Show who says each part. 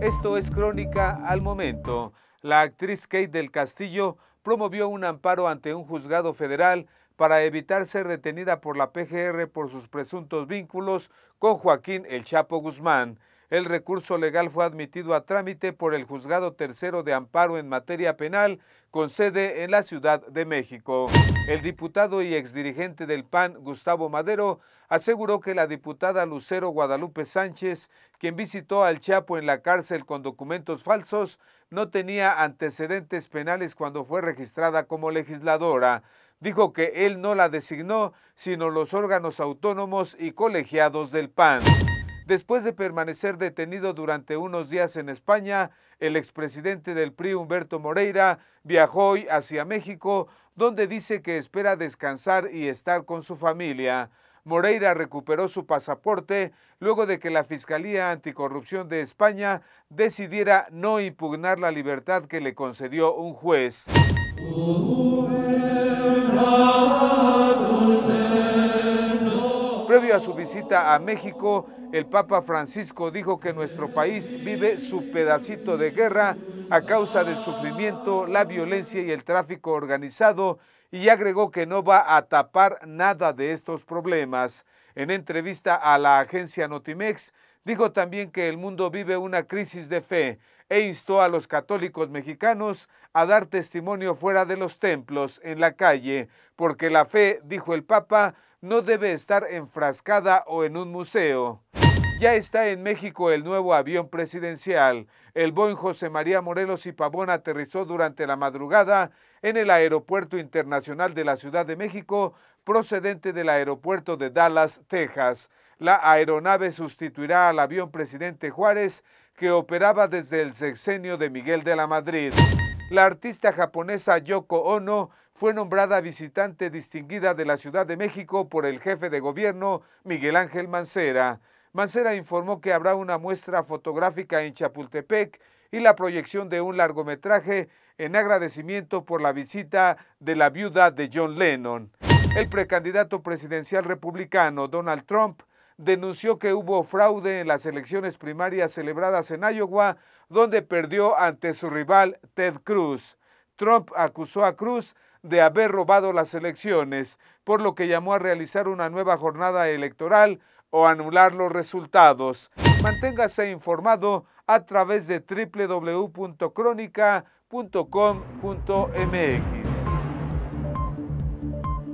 Speaker 1: Esto es crónica al momento. La actriz Kate del Castillo promovió un amparo ante un juzgado federal para evitar ser detenida por la PGR por sus presuntos vínculos con Joaquín El Chapo Guzmán. El recurso legal fue admitido a trámite por el Juzgado Tercero de Amparo en Materia Penal, con sede en la Ciudad de México. El diputado y exdirigente del PAN, Gustavo Madero, aseguró que la diputada Lucero Guadalupe Sánchez, quien visitó al Chapo en la cárcel con documentos falsos, no tenía antecedentes penales cuando fue registrada como legisladora. Dijo que él no la designó, sino los órganos autónomos y colegiados del PAN. Después de permanecer detenido durante unos días en España, el expresidente del PRI, Humberto Moreira, viajó hoy hacia México, donde dice que espera descansar y estar con su familia. Moreira recuperó su pasaporte luego de que la Fiscalía Anticorrupción de España decidiera no impugnar la libertad que le concedió un juez su visita a México, el Papa Francisco dijo que nuestro país vive su pedacito de guerra a causa del sufrimiento, la violencia y el tráfico organizado y agregó que no va a tapar nada de estos problemas. En entrevista a la agencia Notimex, dijo también que el mundo vive una crisis de fe e instó a los católicos mexicanos a dar testimonio fuera de los templos, en la calle, porque la fe, dijo el Papa, no debe estar enfrascada o en un museo. Ya está en México el nuevo avión presidencial. El Boeing José María Morelos y Pavón aterrizó durante la madrugada en el Aeropuerto Internacional de la Ciudad de México, procedente del aeropuerto de Dallas, Texas. La aeronave sustituirá al avión presidente Juárez, que operaba desde el sexenio de Miguel de la Madrid. La artista japonesa Yoko Ono fue nombrada visitante distinguida de la Ciudad de México por el jefe de gobierno Miguel Ángel Mancera. Mancera informó que habrá una muestra fotográfica en Chapultepec y la proyección de un largometraje en agradecimiento por la visita de la viuda de John Lennon. El precandidato presidencial republicano Donald Trump denunció que hubo fraude en las elecciones primarias celebradas en Iowa, donde perdió ante su rival Ted Cruz. Trump acusó a Cruz de haber robado las elecciones, por lo que llamó a realizar una nueva jornada electoral o anular los resultados. Manténgase informado a través de www.cronica.com.mx.